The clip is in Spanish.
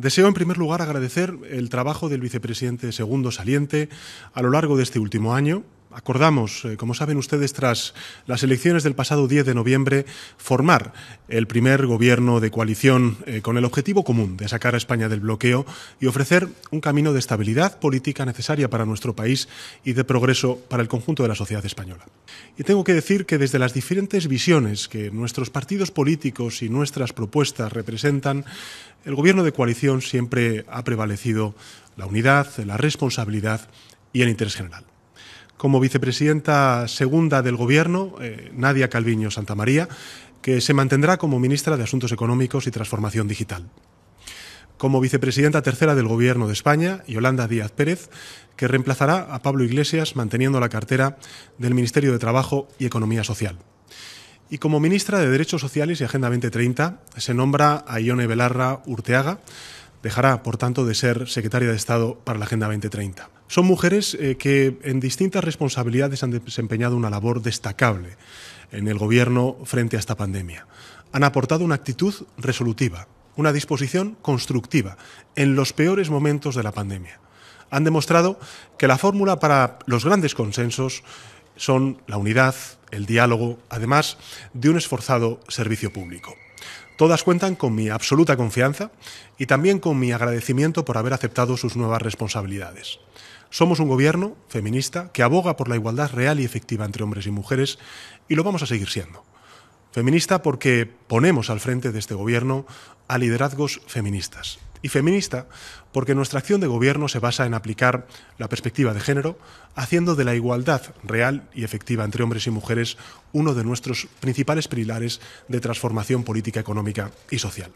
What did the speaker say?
Deseo en primer lugar agradecer el trabajo del vicepresidente segundo saliente a lo largo de este último año, acordamos, eh, como saben ustedes, tras las elecciones del pasado 10 de noviembre, formar el primer gobierno de coalición eh, con el objetivo común de sacar a España del bloqueo y ofrecer un camino de estabilidad política necesaria para nuestro país y de progreso para el conjunto de la sociedad española. Y tengo que decir que desde las diferentes visiones que nuestros partidos políticos y nuestras propuestas representan, el gobierno de coalición siempre ha prevalecido la unidad, la responsabilidad y el interés general como vicepresidenta segunda del Gobierno, eh, Nadia Calviño Santamaría, que se mantendrá como ministra de Asuntos Económicos y Transformación Digital. Como vicepresidenta tercera del Gobierno de España, Yolanda Díaz Pérez, que reemplazará a Pablo Iglesias manteniendo la cartera del Ministerio de Trabajo y Economía Social. Y como ministra de Derechos Sociales y Agenda 2030, se nombra a Ione Belarra Urteaga, Dejará, por tanto, de ser secretaria de Estado para la Agenda 2030. Son mujeres eh, que en distintas responsabilidades han desempeñado una labor destacable en el Gobierno frente a esta pandemia. Han aportado una actitud resolutiva, una disposición constructiva en los peores momentos de la pandemia. Han demostrado que la fórmula para los grandes consensos son la unidad, el diálogo, además de un esforzado servicio público. Todas cuentan con mi absoluta confianza y también con mi agradecimiento por haber aceptado sus nuevas responsabilidades. Somos un gobierno feminista que aboga por la igualdad real y efectiva entre hombres y mujeres y lo vamos a seguir siendo. Feminista porque ponemos al frente de este gobierno a liderazgos feministas, y feminista porque nuestra acción de gobierno se basa en aplicar la perspectiva de género, haciendo de la igualdad real y efectiva entre hombres y mujeres uno de nuestros principales pilares de transformación política, económica y social.